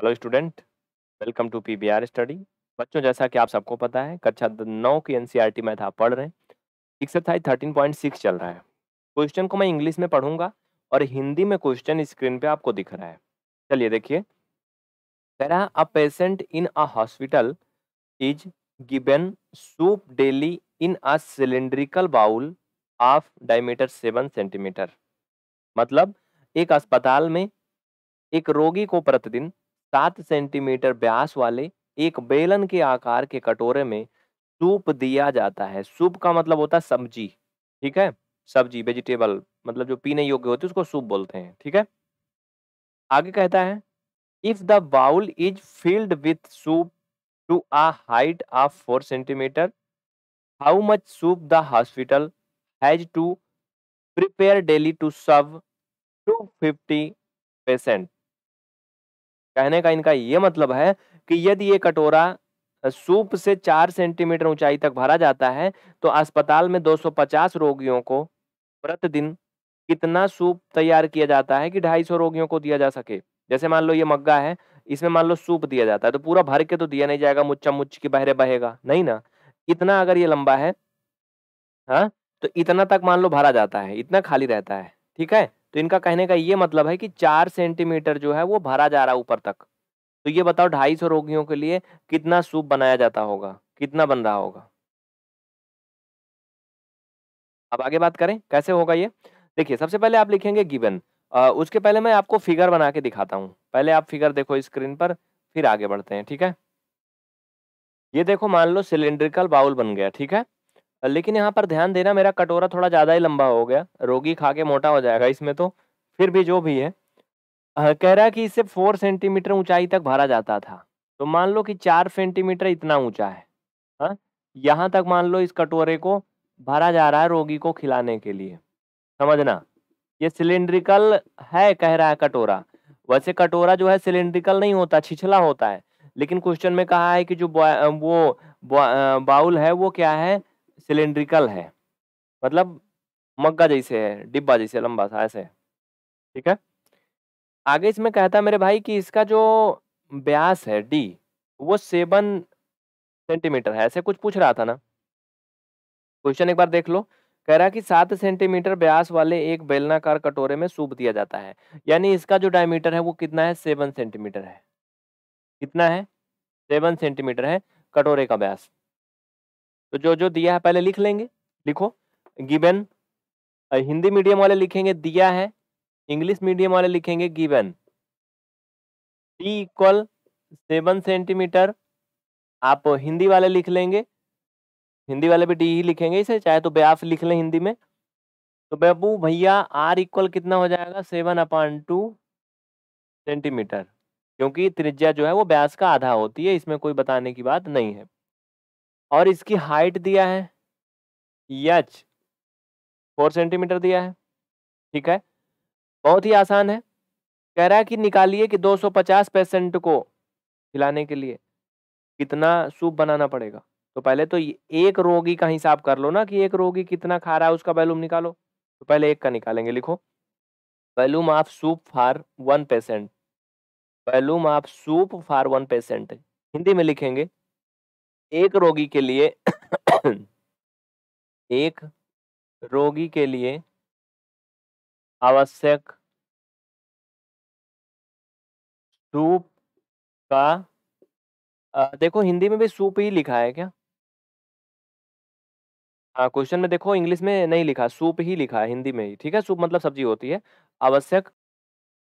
Hello student welcome to PBR study बच्चों जैसा कि आप सबको पता है कक्षा नौ की एनसीईआरटी में था पढ़ रहे हैं एक्सरसाइज थर्टीन पॉइंट सिक्स चल रहा है क्वेश्चन को मैं इंग्लिश में पढ़ूंगा और हिंदी में क्वेश्चन स्क्रीन पे आपको दिख रहा है चलिए देखिए कह रहा a patient in a hospital is given soup daily in a cylindrical bowl of diameter seven centimetre मतलब एक अस्पताल में एक रोगी को प्रतिदिन सात सेंटीमीटर व्यास वाले एक बेलन के आकार के कटोरे में सूप दिया जाता है सूप का मतलब होता है सब्जी ठीक है सब्जी वेजिटेबल मतलब जो पीने योग्य होती है उसको सूप बोलते हैं ठीक है आगे कहता है if the bowl is filled with soup to a height of four centimetre how much soup the hospital has to prepare daily to serve two fifty patient कहने का इनका ये मतलब है कि यदि ये कटोरा सूप से चार सेंटीमीटर ऊंचाई तक भरा जाता है तो अस्पताल में 250 रोगियों को प्रतिदिन कितना सूप तैयार किया जाता है कि 250 रोगियों को दिया जा सके जैसे मान लो ये मग्गा है इसमें मान लो सूप दिया जाता है तो पूरा भर के तो दिया नहीं जाएगा मुच्चा मुच्च के बहरे बहेगा नहीं ना इतना अगर ये लंबा है हाँ तो इतना तक मान लो भरा जाता है इतना खाली रहता है ठीक है तो इनका कहने का ये मतलब है कि चार सेंटीमीटर जो है वो भरा जा रहा है ऊपर तक तो ये बताओ ढाई सौ रोगियों के लिए कितना सूप बनाया जाता होगा कितना बन रहा होगा अब आगे बात करें कैसे होगा ये देखिए सबसे पहले आप लिखेंगे गिवन उसके पहले मैं आपको फिगर बना के दिखाता हूँ पहले आप फिगर देखो स्क्रीन पर फिर आगे बढ़ते हैं ठीक है ये देखो मान लो सिलेंड्रिकल बाउल बन गया ठीक है लेकिन यहाँ पर ध्यान देना मेरा कटोरा थोड़ा ज़्यादा ही लंबा हो गया रोगी खा के मोटा हो जाएगा इसमें तो फिर भी जो भी है कह रहा है कि इसे फोर सेंटीमीटर ऊंचाई तक भरा जाता था तो मान लो कि चार सेंटीमीटर इतना ऊंचा है हा? यहां तक मान लो इस कटोरे को भरा जा रहा है रोगी को खिलाने के लिए समझना ये सिलेंड्रिकल है कह रहा है कटोरा वैसे कटोरा जो है सिलेंड्रिकल नहीं होता छिछला होता है लेकिन क्वेश्चन में कहा है कि जो वो बाउल है वो क्या है सिलेंड्रिकल है मतलब मग्गा जैसे है डिब्बा जैसे लंबा सा ऐसे ठीक है आगे इसमें कहता है मेरे भाई कि इसका जो ब्यास है डी वो सेवन सेंटीमीटर है ऐसे कुछ पूछ रहा था ना क्वेश्चन एक बार देख लो कह रहा कि सात सेंटीमीटर ब्यास वाले एक बेलनाकार कटोरे में सूप दिया जाता है यानी इसका जो डायमीटर है वो कितना है सेवन सेंटीमीटर है कितना है सेवन सेंटीमीटर है कटोरे का ब्यास तो जो जो दिया है पहले लिख लेंगे लिखो गिबेन हिंदी मीडियम वाले लिखेंगे दिया है इंग्लिश मीडियम वाले लिखेंगे given T equal seven centimetre आप हिंदी वाले लिख लेंगे हिंदी वाले भी डी ही लिखेंगे इसे चाहे तो बेआफ लिख लें हिंदी में तो बेबू भैया आर इक्वल कितना हो जाएगा सेवन अपॉन टू सेंटीमीटर क्योंकि त्रिज्या जो है वो ब्यास का आधा होती है इसमें कोई बताने की बात नहीं है और इसकी हाइट दिया है यच फोर सेंटीमीटर दिया है ठीक है बहुत ही आसान है कह रहा है कि निकालिए कि 250 पेशेंट को खिलाने के लिए कितना सूप बनाना पड़ेगा तो पहले तो एक रोगी का हिसाब कर लो ना कि एक रोगी कितना खा रहा है उसका वैल्यूम निकालो तो पहले एक का निकालेंगे लिखो volume of soup for one patient volume of soup for one patient Hindi में लिखेंगे एक रोगी के लिए एक रोगी के लिए आवश्यक सूप का आ, देखो हिंदी में भी सूप ही लिखा है क्या हाँ क्वेश्चन में देखो इंग्लिश में नहीं लिखा सूप ही लिखा है हिंदी में ही ठीक है सूप मतलब सब्जी होती है आवश्यक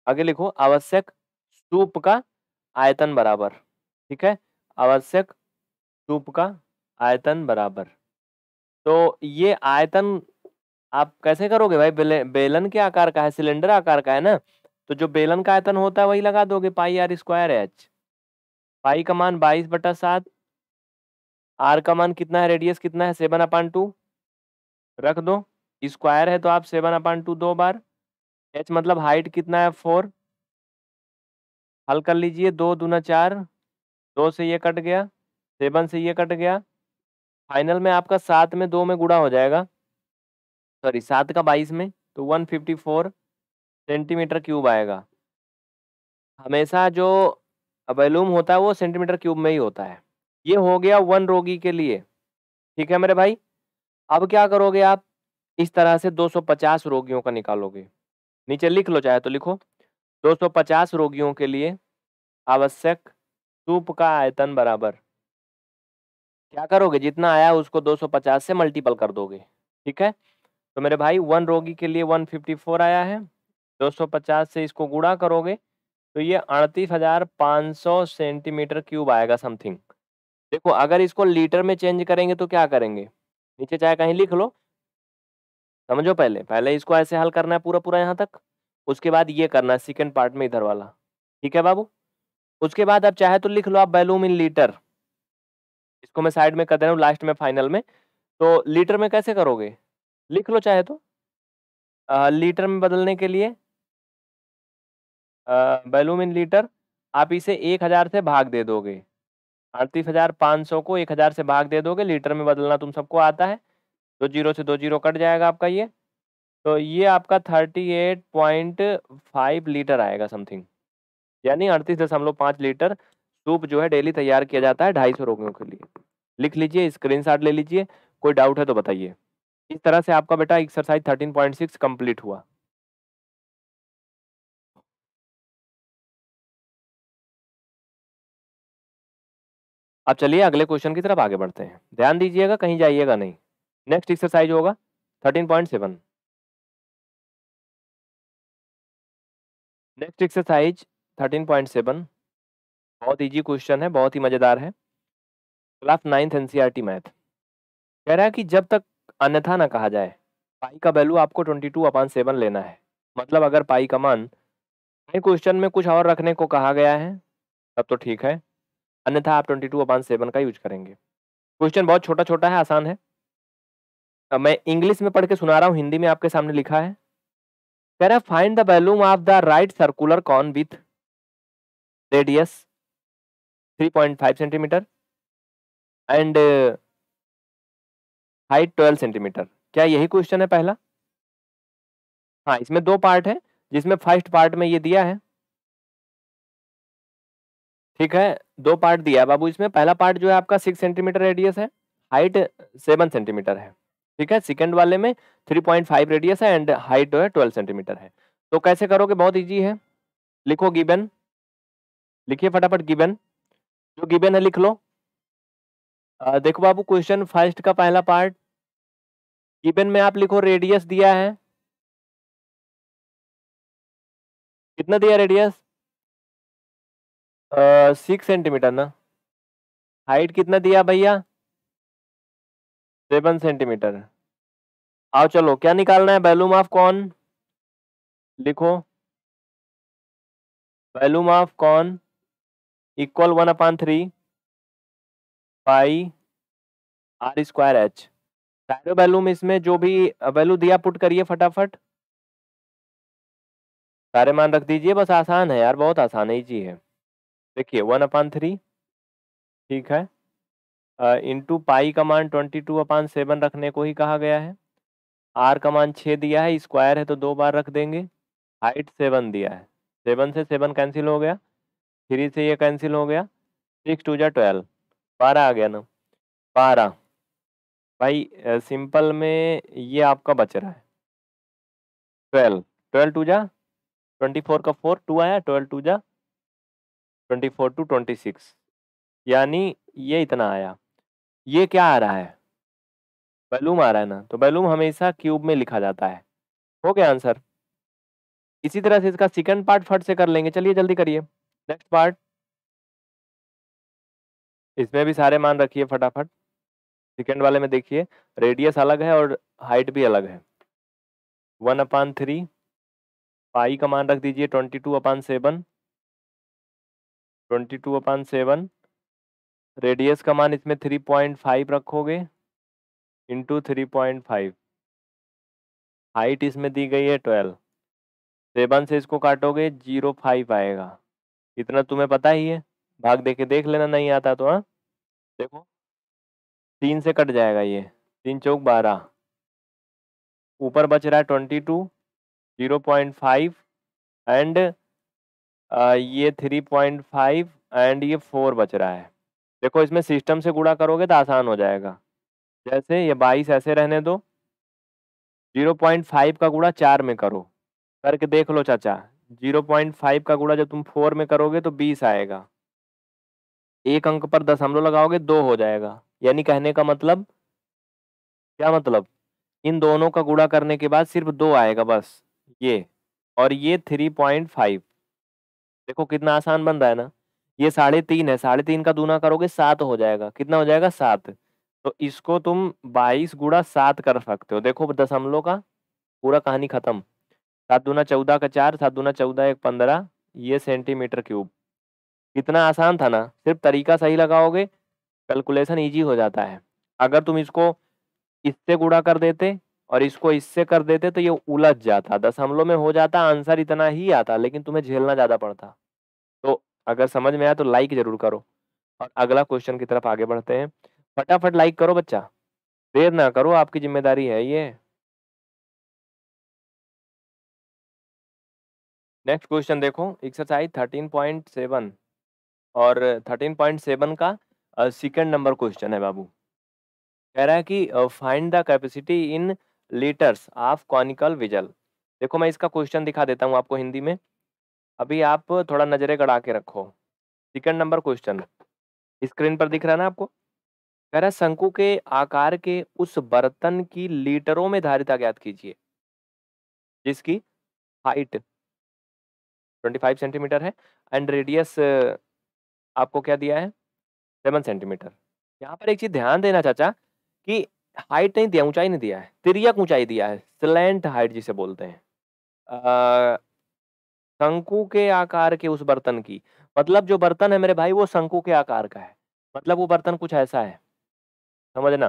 आगे लिखो आवश्यक सूप का आयतन बराबर ठीक है आवश्यक स्तूप का आयतन बराबर तो ये आयतन आप कैसे करोगे भाई बेले, बेलन के आकार का है सिलेंडर आकार का है ना तो जो बेलन का आयतन होता है वही लगा दोगे पाई आर स्क्वायर एच पाई का मान बाईस बटा सात आर का मान कितना है रेडियस कितना है सेवन अपान टू रख दो स्क्वायर है तो आप सेवन अपान टू दो बार एच मतलब हाइट कितना है फोर हल कर लीजिए दो दूना चार दो से ये कट गया सेवन से ये कट गया फाइनल में आपका सात में दो में गुड़ा हो जाएगा सॉरी सात का बाईस में तो one fifty four centimetre cube आएगा हमेशा जो अबैलूम होता है वो सेंटीमीटर क्यूब में ही होता है ये हो गया वन रोगी के लिए ठीक है मेरे भाई अब क्या करोगे आप इस तरह से 250 रोगियों का निकालोगे नीचे लिख लो चाहे तो लिखो 250 रोगियों के लिए आवश्यक सूप का आयतन बराबर क्या करोगे जितना आया उसको 250 से मल्टीपल कर दोगे ठीक है तो मेरे भाई वन रोगी के लिए 154 आया है 250 से इसको गुड़ा करोगे तो ये अड़तीस हजार पाँच सौ सेंटीमीटर क्यूब आएगा समथिंग देखो अगर इसको लीटर में चेंज करेंगे तो क्या करेंगे नीचे चाहे कहीं लिख लो समझो पहले पहले इसको ऐसे हल करना है पूरा पूरा यहाँ तक उसके बाद ये करना है सेकेंड पार्ट में इधर वाला ठीक है बाबू उसके बाद आप चाहे तो लिख लो आप बैलूम इन लीटर इसको मैं साइड में कर दे रहा हूँ लास्ट में फाइनल में तो लीटर में कैसे करोगे लिख लो चाहे तो आ, लीटर में बदलने के लिए बैलूम इन लीटर आप इसे एक हज़ार से भाग दे दोगे अड़तीस हज़ार पाँच सौ को एक हज़ार से भाग दे दोगे लीटर में बदलना तुम सबको आता है दो जीरो से दो जीरो कट जाएगा आपका ये तो ये आपका thirty eight point five litre आएगा समथिंग यानी अड़तीस दशमलव पाँच लीटर सूप जो है डेली तैयार किया जाता है ढाई सौ रोगियों के लिए लिख लीजिए स्क्रीन ले लीजिए कोई डाउट है तो बताइए इस तरह से आपका बेटा exercise thirteen point six complete हुआ अब चलिए अगले क्वेश्चन की तरफ आगे बढ़ते हैं ध्यान दीजिएगा कहीं जाइएगा नहीं नेक्स्ट एक्सरसाइज होगा thirteen point seven next exercise thirteen point seven बहुत इजी क्वेश्चन है बहुत ही मज़ेदार है class ninth N e math कह रहा है कि जब तक अन्यथा ना कहा जाए पाई का वैल्यू आपको ट्वेंटी टू अपान सेवन लेना है मतलब अगर पाई का मान क्वेश्चन में कुछ और रखने को कहा गया है तब तो ठीक है अन्यथा आप ट्वेंटी टू अपान सेवन का यूज करेंगे क्वेश्चन बहुत छोटा छोटा है आसान है मैं इंग्लिश में पढ़ के सुना रहा हूँ हिंदी में आपके सामने लिखा है कह रहा है find the volume of the right circular cone with radius 3.5 centimetre and height 12 centimetre क्या यही क्वेश्चन है पहला हाँ इसमें दो पार्ट है जिसमें फर्स्ट पार्ट में ये दिया है ठीक है दो पार्ट दिया बाबू इसमें पहला पार्ट जो है आपका सिक्स सेंटीमीटर रेडियस है हाइट सेवन सेंटीमीटर है ठीक है सेकंड वाले में थ्री पॉइंट फाइव रेडियस है एंड हाइट जो है ट्वेल्व सेंटीमीटर है तो कैसे करोगे बहुत ईजी है लिखो गिबन लिखिए फटाफट गिबन जो गिवन है लिख लो आ, देखो बाबू क्वेश्चन फर्स्ट का पहला पार्ट गिवन में आप लिखो रेडियस दिया है कितना दिया रेडियस सिक्स सेंटीमीटर ना हाइट कितना दिया भैया सेवन सेंटीमीटर आओ चलो क्या निकालना है वैल्यूम ऑफ कौन लिखो volume of cone equal one upon three pi R square H सारे वैल्यू में इसमें जो भी वैल्यू uh, दिया पुट करिए फटाफट सारे मान रख दीजिए बस आसान है यार बहुत आसान है जी है देखिए वन अपान थ्री ठीक है इंटू uh, पाई का मान ट्वेंटी टू अपान सेवन रखने को ही कहा गया है आर का मान छः दिया है स्क्वायर है तो दो बार रख देंगे हाइट सेवन दिया है सेवन से सेवन कैंसिल हो गया थ्री से ये कैंसिल हो गया सिक्स टू जा ट्वेल्व बारह आ गया ना बारह भाई सिंपल में ये आपका बच रहा है ट्वेल्व ट्वेल्व टू जा ट्वेंटी फोर का फोर टू आया ट्वेल्व टू जा twenty four two twenty six यानी ये इतना आया ये क्या आ रहा है बैलूम आ रहा है ना तो बैलूम हमेशा क्यूब में लिखा जाता है हो गया आंसर इसी तरह से इसका सेकंड पार्ट फट से कर लेंगे चलिए जल्दी करिए नेक्स्ट पार्ट इसमें भी सारे मान रखिए फटाफट सेकेंड वाले में देखिए रेडियस अलग है और हाइट भी अलग है वन अपान थ्री पाई का मान रख दीजिए twenty two upon seven twenty two upon seven radius का मान इसमें थ्री पॉइंट फाइव रखोगे into three point five height इसमें दी गई है ट्वेल्व सेवन से इसको काटोगे जीरो फाइव आएगा इतना तुम्हें पता ही है भाग दे के देख लेना नहीं आता तो हाँ देखो तीन से कट जाएगा ये तीन चौक बारह ऊपर बच रहा है twenty two zero point five and ये थ्री पॉइंट फाइव एंड ये फोर बच रहा है देखो इसमें सिस्टम से गुड़ा करोगे तो आसान हो जाएगा जैसे ये बाईस ऐसे रहने दो जीरो पॉइंट फाइव का गुड़ा चार में करो करके देख लो चाचा जीरो पॉइंट फाइव का गुड़ा जब तुम फोर में करोगे तो बीस आएगा एक अंक पर दशमलव लगाओगे दो हो जाएगा यानी कहने का मतलब क्या मतलब इन दोनों का गुड़ा करने के बाद सिर्फ दो आएगा बस ये और ये थ्री पॉइंट फाइव देखो कितना आसान बन रहा है ना ये साढ़े तीन है साढ़े तीन का दूना करोगे सात हो जाएगा कितना हो जाएगा सात तो इसको तुम बाईस गुड़ा सात कर सकते हो देखो दशमलव का पूरा कहानी खत्म सात दूना चौदह का चार सात दूना चौदह एक पंद्रह ये सेंटीमीटर क्यूब कितना आसान था ना सिर्फ तरीका सही लगाओगे कैलकुलेशन ईजी हो जाता है अगर तुम इसको इससे गुड़ा कर देते और इसको इससे कर देते तो ये उलझ जाता दशमलव में हो जाता आंसर इतना ही आता लेकिन तुम्हें झेलना ज़्यादा पड़ता तो अगर समझ में आया तो लाइक ज़रूर करो और अगला क्वेश्चन की तरफ आगे बढ़ते हैं फटाफट लाइक करो बच्चा देर ना करो आपकी जिम्मेदारी है ये नेक्स्ट क्वेश्चन देखो एक्सरसाइज थर्टीन पॉइंट सेवन और थर्टीन पॉइंट सेवन का सेकेंड नंबर क्वेश्चन है बाबू कह रहा है कि find the capacity in litres of conical vessel देखो मैं इसका क्वेश्चन दिखा देता हूँ आपको हिंदी में अभी आप थोड़ा नज़रें गड़ा के रखो सेकेंड नंबर क्वेश्चन स्क्रीन पर दिख रहा है ना आपको कह रहा है शंकु के आकार के उस बर्तन की लीटरों में धारिता ज्ञात कीजिए जिसकी हाइट 25 सेंटीमीटर है एंड रेडियस uh, आपको क्या दिया है सेवन सेंटीमीटर यहाँ पर एक चीज़ ध्यान देना चाचा कि हाइट नहीं दिया ऊंचाई नहीं दिया है तिरियक ऊंचाई दिया है स्लेंट हाइट जिसे बोलते हैं शंकु के आकार के उस बर्तन की मतलब जो बर्तन है मेरे भाई वो शंकु के आकार का है मतलब वो बर्तन कुछ ऐसा है समझना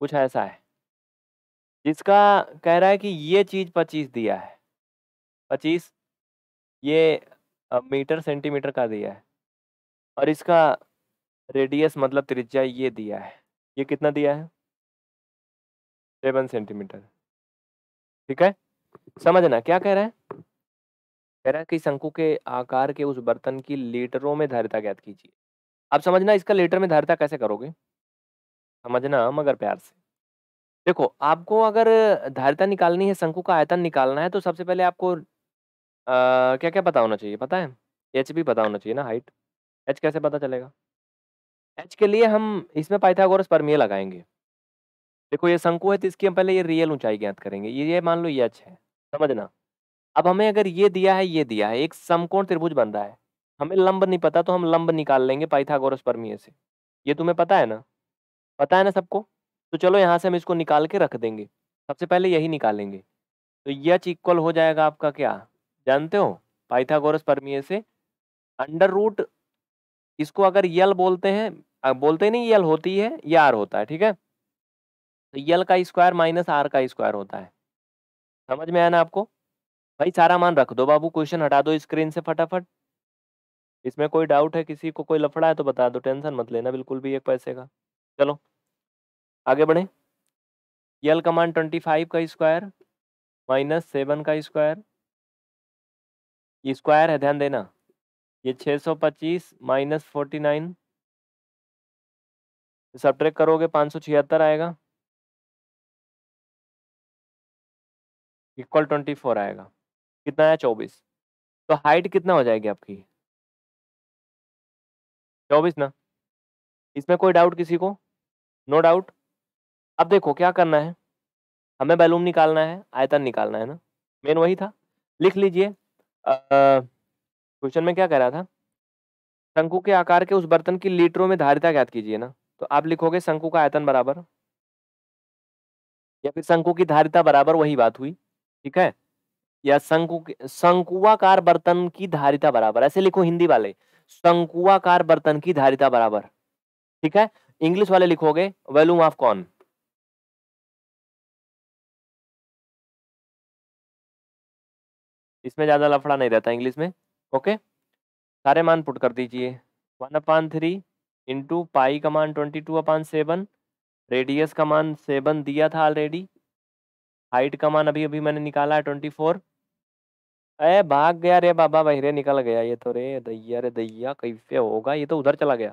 कुछ ऐसा है जिसका कह रहा है कि ये चीज़ पच्चीस दिया है पच्चीस ये मीटर सेंटीमीटर का दिया है और इसका रेडियस मतलब त्रिज्या ये दिया है ये कितना दिया है सेवन सेंटीमीटर ठीक है समझना क्या कह रहा है कह रहा है कि शंकु के आकार के उस बर्तन की लीटरों में धारिता ज्ञात कीजिए अब समझना इसका लीटर में धारिता कैसे करोगे समझना मगर प्यार से देखो आपको अगर धारिता निकालनी है शंकु का आयतन निकालना है तो सबसे पहले आपको क्या-क्या पता होना चाहिए पता है? एच भी पता होना चाहिए ना हाइट? एच कैसे पता चलेगा? एच के लिए हम इसमें पाइथागोरस परमिया लगाएँगे। देखो ये शंकु है तो इसकी हम पहले ये रियल ऊँचाई ज्ञात करेंगे। ये ये मान लो ये एच है, समझना। अब हमें अगर ये दिया है, ये दिया है, एक समकोण त्रिभुज बन रहा है। हमें लम्ब नहीं पता तो हम लम्ब निकाल लेंगे पाइथागोरस परमिया से। ये तुम्हें पता है ना? पता है ना सबको? तो चलो यहाँ से हम इसको निकाल के रख देंगे। सबसे पहले यही निकालेंगे। तो यच इक्वल हो जाएगा आपका क्या जानते हो पाइथागोरस परमीय से अंडर रूट इसको अगर यल बोलते हैं बोलते नहीं यल होती है या आर होता है ठीक है तो यल का स्क्वायर माइनस आर का स्क्वायर होता है समझ में आया ना आपको भाई सारा मान रख दो बाबू क्वेश्चन हटा दो स्क्रीन से फटाफट इसमें कोई डाउट है किसी को कोई लफड़ा है तो बता दो टेंशन मत लेना बिल्कुल भी एक पैसे का चलो आगे बढ़े यल कमान ट्वेंटी फाइव का स्क्वायर माइनस सेवन का स्क्वायर ये स्क्वायर है ध्यान देना ये 625 माइनस फोर्टी नाइन ट्रेक करोगे पाँच सौ छिहत्तर आएगा इक्वल ट्वेंटी फोर आएगा कितना है चौबीस तो हाइट कितना हो जाएगी आपकी चौबीस ना इसमें कोई डाउट किसी को नो no डाउट अब देखो क्या करना है हमें बैलूम निकालना है आयतन निकालना है ना मेन वही था लिख लीजिए क्वेश्चन में क्या कह रहा था? शंकु के आकार के उस बर्तन की लीटरों में धारिता ज्ञात कीजिए ना, तो आप लिखोगे शंकु का आयतन बराबर या फिर शंकु की धारिता बराबर वही बात हुई, ठीक है? या शंकु शंकुआकार बर्तन की धारिता बराबर ऐसे लिखो हिंदी वाले शंकुआकार बर्तन की धारिता बराबर, ठीक है? इंग्लिश वाले लिखोगे वैल्यूम ऑफ कॉन इसमें ज़्यादा लफड़ा नहीं रहता इंग्लिश में ओके सारे मान पुट कर दीजिए one upon three into pi का मान twenty two upon seven radius का मान सेवन दिया था ऑलरेडी हाइट का मान अभी अभी मैंने निकाला है ट्वेंटी फोर अरे भाग गया रे बाबा रे निकल गया ये तो रे दैया रे दैया कैसे होगा ये तो उधर चला गया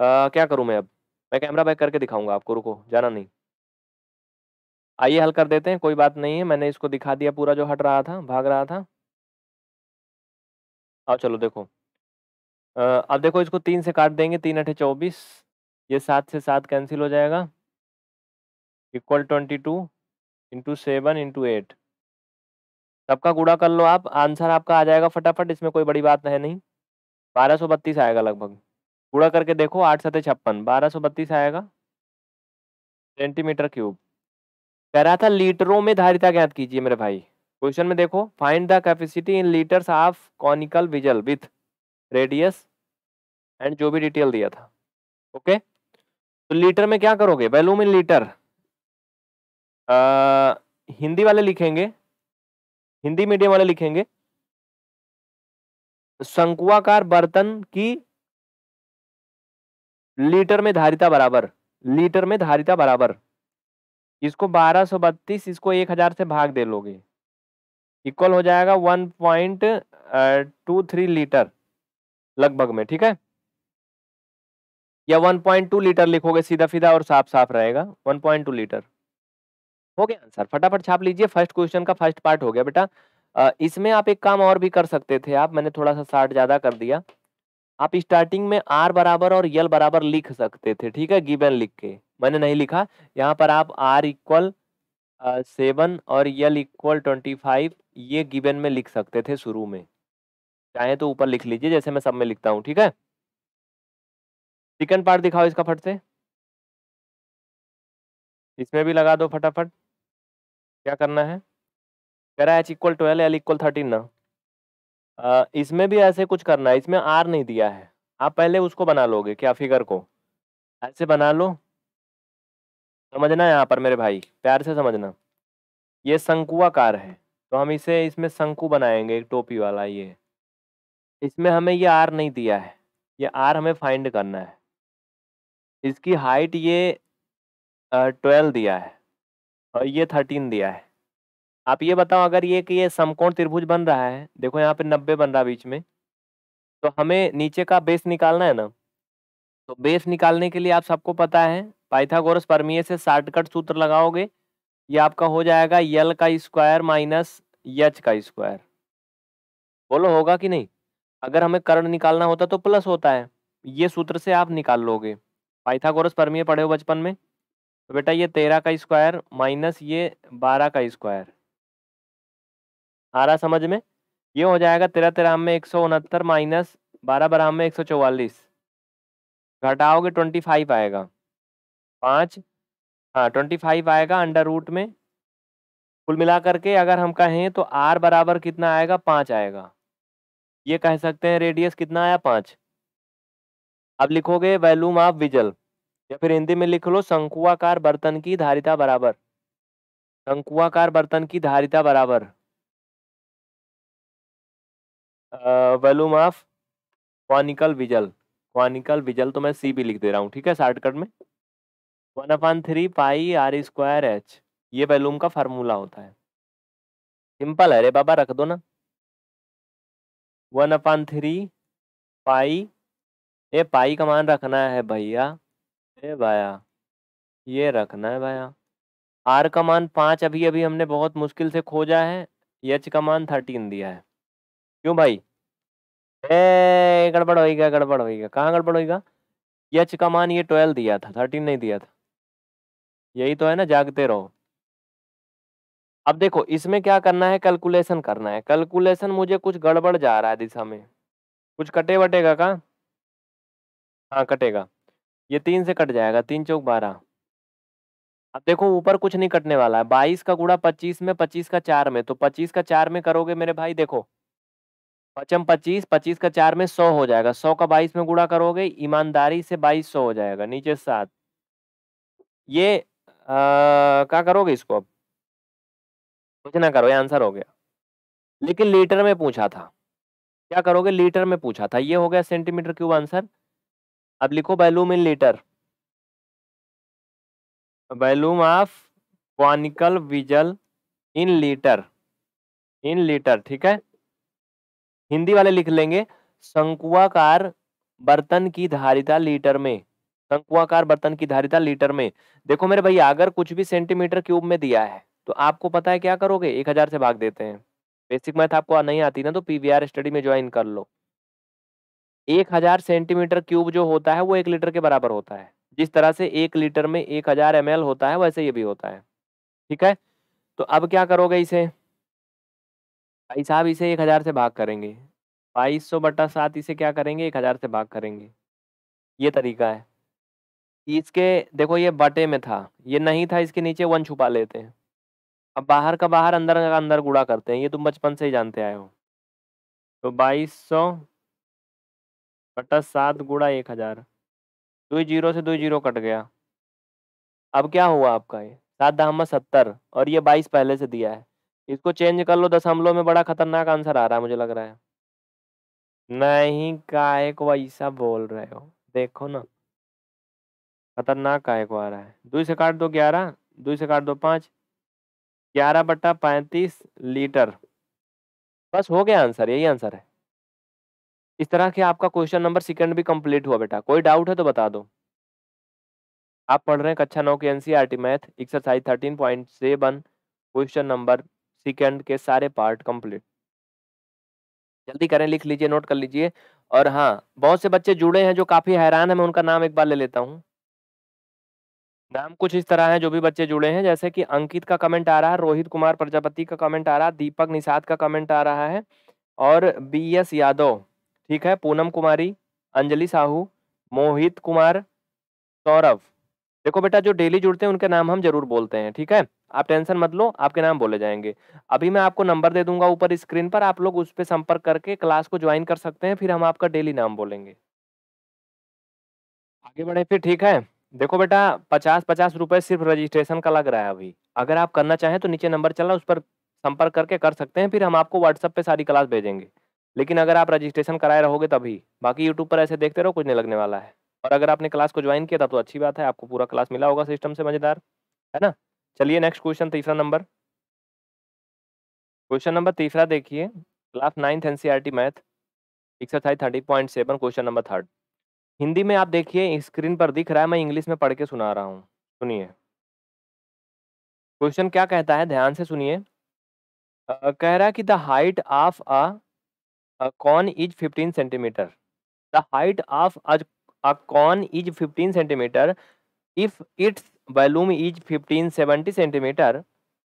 आ, क्या करूँ मैं अब मैं कैमरा बैक करके दिखाऊंगा आपको रुको जाना नहीं आइए हल कर देते हैं कोई बात नहीं है मैंने इसको दिखा दिया पूरा जो हट रहा था भाग रहा था अब चलो देखो अब देखो इसको तीन से काट देंगे तीन अठे चौबीस ये सात से सात कैंसिल हो जाएगा equal twenty two into seven into eight सबका गुड़ा कर लो आप आंसर आपका आ जाएगा फटाफट इसमें कोई बड़ी बात है नहीं बारह सौ बत्तीस आएगा लगभग गुड़ा करके देखो आठ सतह छप्पन बारह सौ बत्तीस आएगा सेंटीमीटर क्यूब कह रहा था लीटरों में धारिता ज्ञात कीजिए मेरे भाई क्वेश्चन में देखो find the capacity in litres of conical vessel with radius and जो भी डिटेल दिया था ओके तो लीटर में क्या करोगे वैल्यूम इन लीटर हिंदी वाले लिखेंगे हिंदी मीडियम वाले लिखेंगे शंकुआकार बर्तन की लीटर में धारिता बराबर लीटर में धारिता बराबर इसको 1232 इसको 1000 से भाग दे लोगे इक्वल हो जाएगा 1.23 लीटर लगभग में ठीक है या 1.2 लीटर लिखोगे सीधा सीधा और साफ साफ रहेगा 1.2 लीटर हो गया आंसर फटाफट छाप लीजिए फर्स्ट क्वेश्चन का फर्स्ट पार्ट हो गया बेटा इसमें आप एक काम और भी कर सकते थे आप मैंने थोड़ा सा साठ ज़्यादा कर दिया आप स्टार्टिंग में आर बराबर और यल बराबर लिख सकते थे ठीक है गिवन लिख के मैंने नहीं लिखा यहाँ पर आप आर इक्वल सेवन और यल इक्वल ट्वेंटी फाइव ये गिवन में लिख सकते थे शुरू में चाहे तो ऊपर लिख लीजिए जैसे मैं सब में लिखता हूँ ठीक है सेकेंड पार्ट दिखाओ इसका फट से इसमें भी लगा दो फटाफट क्या करना है कह रहा है H equal twelve L equal thirteen ना इसमें भी ऐसे कुछ करना है इसमें आर नहीं दिया है आप पहले उसको बना लोगे क्या फिगर को ऐसे बना लो समझना यहाँ पर मेरे भाई प्यार से समझना ये शंकुआकार है तो हम इसे इसमें शंकु बनाएंगे एक टोपी वाला ये इसमें हमें ये आर नहीं दिया है ये आर हमें फाइंड करना है इसकी हाइट ये ट्वेल्व दिया है और ये थर्टीन दिया है आप ये बताओ अगर ये कि ये समकोण त्रिभुज बन रहा है देखो यहाँ पे नब्बे बन रहा बीच में तो हमें नीचे का बेस निकालना है ना तो बेस निकालने के लिए आप सबको पता है पाइथागोरस परमीय से शॉर्टकट सूत्र लगाओगे ये आपका हो जाएगा यल का स्क्वायर माइनस यच का स्क्वायर बोलो होगा कि नहीं अगर हमें करण निकालना होता तो प्लस होता है ये सूत्र से आप निकाल लोगे पाइथागोरस परमीय पढ़े हो बचपन में तो बेटा ये तेरह का स्क्वायर माइनस ये बारह का स्क्वायर आ रहा समझ में ये हो जाएगा तेरह तेरह में एक सौ उनहत्तर माइनस बारह बारह में एक सौ चौवालीस घटाओगे ट्वेंटी फाइव आएगा पाँच हाँ ट्वेंटी फाइव आएगा अंडर रूट में कुल मिला करके अगर हम कहें तो आर बराबर कितना आएगा पाँच आएगा ये कह सकते हैं रेडियस कितना आया पाँच अब लिखोगे वैल्यूम ऑफ विजल या फिर हिंदी में लिख लो शंकुआकार बर्तन की धारिता बराबर शंकुआकार बर्तन की धारिता बराबर volume of conical vessel conical vessel तो मैं सी भी लिख दे रहा हूँ ठीक है शॉर्टकट में one upon three pi R square H ये बैलूम का फार्मूला होता है सिंपल है रे बाबा रख दो ना वन अपॉन थ्री पाई ये पाई का मान रखना है भैया ए भाया ये रखना है भैया आर का मान पाँच अभी अभी हमने बहुत मुश्किल से खोजा है एच का मान थर्टीन दिया है क्यों भाई ए गड़बड़ होएगा गड़बड़ होएगा कहाँ गड़बड़ होएगा यच का मान ये ट्वेल्व दिया था थर्टीन नहीं दिया था यही तो है ना जागते रहो अब देखो इसमें क्या करना है कैलकुलेशन करना है कैलकुलेशन मुझे कुछ गड़बड़ जा रहा है दिशा में कुछ कटे बटेगा का हाँ कटेगा ये तीन से कट जाएगा तीन चौक बारह अब देखो ऊपर कुछ नहीं कटने वाला है बाईस का गुड़ा पच्चीस में पच्चीस का चार में तो पच्चीस का चार में करोगे मेरे भाई देखो पचम पच्चीस पच्चीस का चार में सौ हो जाएगा सौ का बाईस में गुड़ा करोगे ईमानदारी से बाईस सौ हो जाएगा नीचे सात ये क्या करोगे इसको अब कुछ ना करो ये आंसर हो गया लेकिन लीटर में पूछा था क्या करोगे लीटर में पूछा था ये हो गया सेंटीमीटर क्यूब आंसर अब लिखो volume in litre volume of conical vessel in litre in litre ठीक है हिंदी वाले लिख लेंगे शंकुआकार बर्तन की धारिता लीटर में शंकुआकार बर्तन की धारिता लीटर में देखो मेरे भैया अगर कुछ भी सेंटीमीटर क्यूब में दिया है तो आपको पता है क्या करोगे एक हजार से भाग देते हैं बेसिक मैथ आपको नहीं आती ना तो पीवीआर स्टडी में ज्वाइन कर लो एक हजार सेंटीमीटर क्यूब जो होता है वो एक लीटर के बराबर होता है जिस तरह से एक लीटर में एक हजार एम होता है वैसे ये भी होता है ठीक है तो अब क्या करोगे इसे भाई साहब इसे एक हजार से भाग करेंगे बाईस सौ बटा सात इसे क्या करेंगे एक हजार से भाग करेंगे ये तरीका है इसके देखो ये बटे में था ये नहीं था इसके नीचे वन छुपा लेते हैं अब बाहर का बाहर अंदर का अंदर गुड़ा करते हैं ये तुम बचपन से ही जानते आए हो तो बाईस सौ बटा सात गुड़ा एक हज़ार दो जीरो से दो जीरो कट गया अब क्या हुआ आपका ये सात दहामा सत्तर और ये बाईस पहले से दिया है इसको चेंज कर लो दशमलव में बड़ा खतरनाक आंसर आ रहा है मुझे लग रहा है नहीं का एक वैसा बोल रहे हो देखो ना खतरनाक का को आ रहा है दो से काट दो ग्यारह दो से काट दो पाँच ग्यारह बट्टा पैंतीस लीटर बस हो गया आंसर यही आंसर है इस तरह के आपका क्वेश्चन नंबर सेकंड भी कंप्लीट हुआ बेटा कोई डाउट है तो बता दो आप पढ़ रहे हैं कक्षा नौ के T math exercise thirteen point seven question number second के सारे पार्ट कंप्लीट जल्दी करें लिख लीजिए नोट कर लीजिए और हाँ बहुत से बच्चे जुड़े हैं जो काफ़ी हैरान है मैं उनका नाम एक बार ले लेता हूँ नाम कुछ इस तरह है जो भी बच्चे जुड़े हैं जैसे कि अंकित का कमेंट आ रहा है रोहित कुमार प्रजापति का कमेंट आ रहा है दीपक निषाद का कमेंट आ रहा है और बी एस यादव ठीक है पूनम कुमारी अंजलि साहू मोहित कुमार सौरभ देखो बेटा जो डेली जुड़ते हैं उनके नाम हम जरूर बोलते हैं ठीक है आप टेंशन मत लो आपके नाम बोले जाएंगे अभी मैं आपको नंबर दे दूंगा ऊपर स्क्रीन पर आप लोग उस पर संपर्क करके क्लास को ज्वाइन कर सकते हैं फिर हम आपका डेली नाम बोलेंगे आगे बढ़े फिर ठीक है देखो बेटा पचास पचास रुपए सिर्फ रजिस्ट्रेशन का लग रहा है अभी अगर आप करना चाहें तो नीचे नंबर चल रहा है उस पर संपर्क करके कर सकते हैं फिर हम आपको व्हाट्सअप पे सारी क्लास भेजेंगे लेकिन अगर आप रजिस्ट्रेशन कराए रहोगे तभी बाकी यूट्यूब पर ऐसे देखते रहो कुछ नहीं लगने वाला है और अगर आपने क्लास को ज्वाइन किया तब तो अच्छी बात है आपको पूरा क्लास मिला होगा सिस्टम से मज़ेदार है ना चलिए नेक्स्ट क्वेश्चन तीसरा नंबर क्वेश्चन नंबर तीसरा देखिए class ninth N e math exercise thirty point seven question number third Hindi में आप देखिए स्क्रीन पर दिख रहा है मैं इंग्लिश में पढ़ के सुना रहा हूँ सुनिए क्वेश्चन क्या कहता है ध्यान से सुनिए कह रहा है कि the height of a cone is 15 centimetre the height of a cone is 15 centimetre if its volume is 1570 centimetre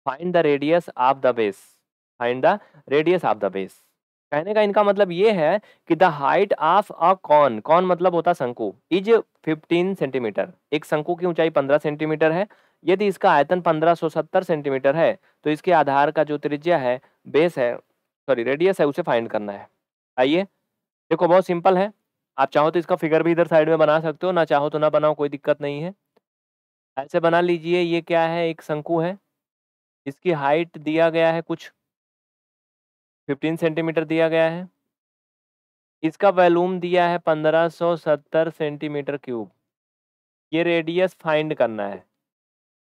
find the radius of the base find the radius of the base कहने का इनका मतलब ये है कि the height of a cone cone मतलब होता शंकु इज 15 सेंटीमीटर एक शंकु की ऊंचाई 15 सेंटीमीटर है यदि इसका आयतन 1570 सेंटीमीटर है तो इसके आधार का जो त्रिज्या है बेस है सॉरी रेडियस है उसे फाइंड करना है आइए देखो बहुत सिंपल है आप चाहो तो इसका फिगर भी इधर साइड में बना सकते हो ना चाहो तो ना बनाओ कोई दिक्कत नहीं है ऐसे बना लीजिए ये क्या है एक शंकु है इसकी हाइट दिया गया है कुछ 15 सेंटीमीटर दिया गया है इसका वैलूम दिया है 1570 सेंटीमीटर क्यूब ये रेडियस फाइंड करना है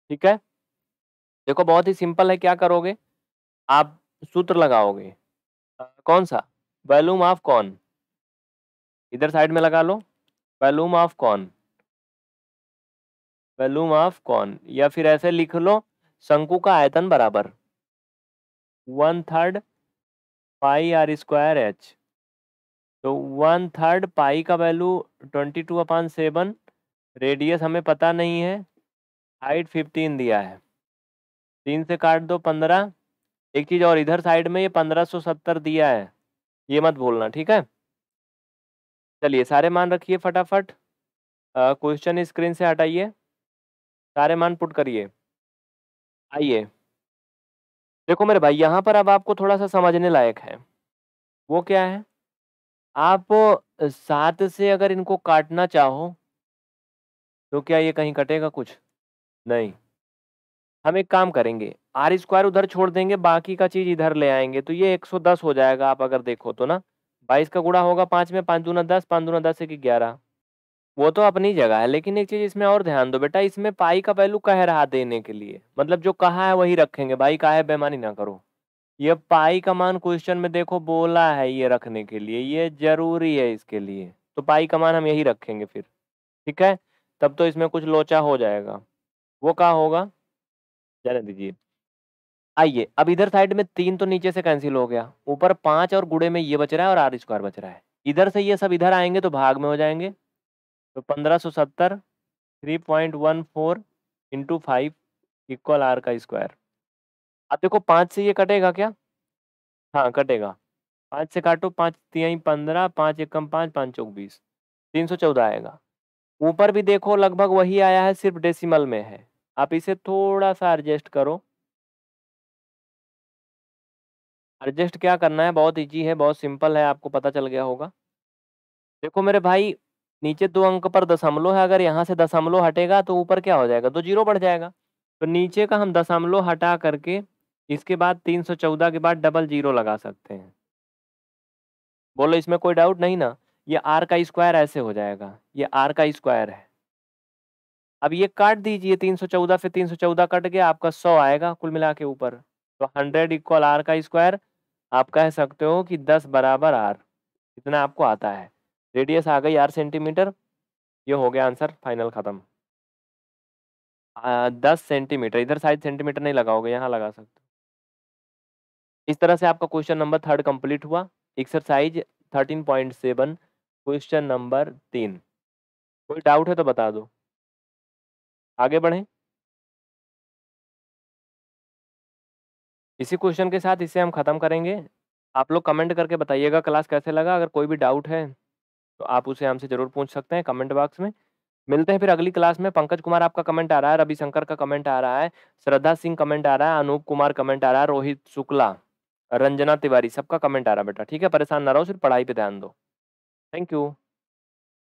ठीक है देखो बहुत ही सिंपल है क्या करोगे आप सूत्र लगाओगे कौन सा वैलूम ऑफ कौन इधर साइड में लगा लो volume of cone volume of cone या फिर ऐसे लिख लो शंकु का आयतन बराबर one third pi R square H तो वन थर्ड पाई का value twenty two upon seven radius हमें पता नहीं है हाइट फिफ्टीन दिया है तीन से काट दो पंद्रह एक चीज़ और इधर साइड में ये पंद्रह सौ सत्तर दिया है ये मत भूलना ठीक है चलिए सारे मान रखिए फटाफट क्वेश्चन स्क्रीन से हटाइए सारे मान पुट करिए आइए देखो मेरे भाई यहाँ पर अब आपको थोड़ा सा समझने लायक है वो क्या है आप सात से अगर इनको काटना चाहो तो क्या ये कहीं कटेगा कुछ नहीं हम एक काम करेंगे आर स्क्वायर उधर छोड़ देंगे बाकी का चीज़ इधर ले आएंगे तो ये 110 हो जाएगा आप अगर देखो तो ना बाईस का गुड़ा होगा पाँच में पाँच दूना दस पाँच दूना दस एक ग्यारह वो तो अपनी जगह है, लेकिन एक चीज़ इसमें और ध्यान दो बेटा, इसमें पाई का वैल्यू कह रहा देने के लिए, मतलब जो कहा है वही रखेंगे, भाई है बेमानी ना करो। ये पाई का मान क्वेश्चन में देखो बोला है ये रखने के लिए, ये ज़रूरी है इसके लिए, तो पाई का मान हम यही रखेंगे फिर, ठीक है? तब तो इसमें कुछ लोचा हो जाएगा, वो कहा होगा? जाने दीजिए। आइए, अब इधर साइड में तीन तो नीचे से कैंसिल हो गया, ऊपर पांच और गुड़े में ये बच रहा है और आर स्क्वायर बच रहा है। इधर से ये सब इधर आएंगे तो भाग में हो जाएंगे तो पंद्रह सौ सत्तर three point one four into five equal R का स्क्वायर अब देखो पाँच से ये कटेगा क्या हाँ कटेगा पाँच से काटो पाँच तीन पंद्रह पाँच एक कम पाँच पाँच चौक बीस तीन सौ चौदह आएगा ऊपर भी देखो लगभग वही आया है सिर्फ डेसिमल में है आप इसे थोड़ा सा एडजस्ट करो एडजस्ट क्या करना है बहुत इजी है बहुत सिंपल है आपको पता चल गया होगा देखो मेरे भाई नीचे दो अंक पर दशमलव है अगर यहाँ से दशमलव हटेगा तो ऊपर क्या हो जाएगा तो जीरो बढ़ जाएगा तो नीचे का हम दशमलव हटा करके इसके बाद तीन सौ चौदह के बाद डबल जीरो लगा सकते हैं बोलो इसमें कोई डाउट नहीं ना ये आर का स्क्वायर ऐसे हो जाएगा ये आर का स्क्वायर है अब ये काट दीजिए तीन सौ चौदह फिर तीन सौ चौदह कट गया आपका सौ आएगा कुल मिला के ऊपर तो हंड्रेड इक्वल आर का स्क्वायर आप कह सकते हो कि दस बराबर आर इतना आपको आता है रेडियस आ गई आर सेंटीमीटर ये हो गया आंसर फाइनल ख़त्म दस सेंटीमीटर इधर साइज सेंटीमीटर नहीं लगाओगे यहाँ लगा सकते इस तरह से आपका क्वेश्चन नंबर थर्ड कंप्लीट हुआ exercise thirteen point seven question number तीन कोई डाउट है तो बता दो आगे बढ़ें इसी क्वेश्चन के साथ इसे हम ख़त्म करेंगे आप लोग कमेंट करके बताइएगा क्लास कैसे लगा अगर कोई भी डाउट है तो आप उसे हमसे जरूर पूछ सकते हैं कमेंट बॉक्स में मिलते हैं फिर अगली क्लास में पंकज कुमार आपका कमेंट आ रहा है रविशंकर का कमेंट आ रहा है श्रद्धा सिंह कमेंट आ रहा है अनूप कुमार कमेंट आ रहा है रोहित शुक्ला रंजना तिवारी सबका कमेंट आ रहा है बेटा ठीक है परेशान ना रहो सिर्फ पढ़ाई पे ध्यान दो थैंक यू